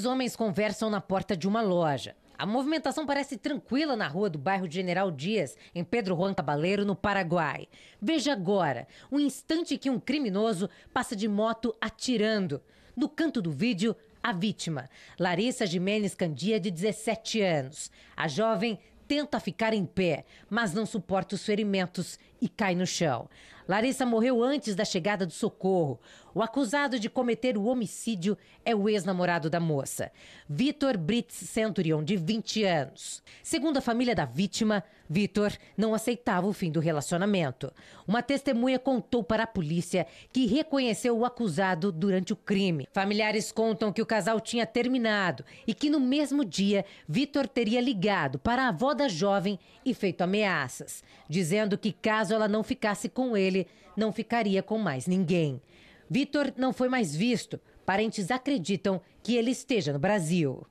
Os homens conversam na porta de uma loja. A movimentação parece tranquila na rua do bairro General Dias, em Pedro Juan Cabaleiro, no Paraguai. Veja agora um instante que um criminoso passa de moto atirando. No canto do vídeo, a vítima, Larissa Jimenez Candia, de 17 anos. A jovem tenta ficar em pé, mas não suporta os ferimentos e cai no chão. Larissa morreu antes da chegada do socorro. O acusado de cometer o homicídio é o ex-namorado da moça, Vitor Brits Centurion, de 20 anos. Segundo a família da vítima, Vitor não aceitava o fim do relacionamento. Uma testemunha contou para a polícia que reconheceu o acusado durante o crime. Familiares contam que o casal tinha terminado e que no mesmo dia Vitor teria ligado para a avó da jovem e feito ameaças, dizendo que caso ela não ficasse com ele, não ficaria com mais ninguém. Vitor não foi mais visto. Parentes acreditam que ele esteja no Brasil.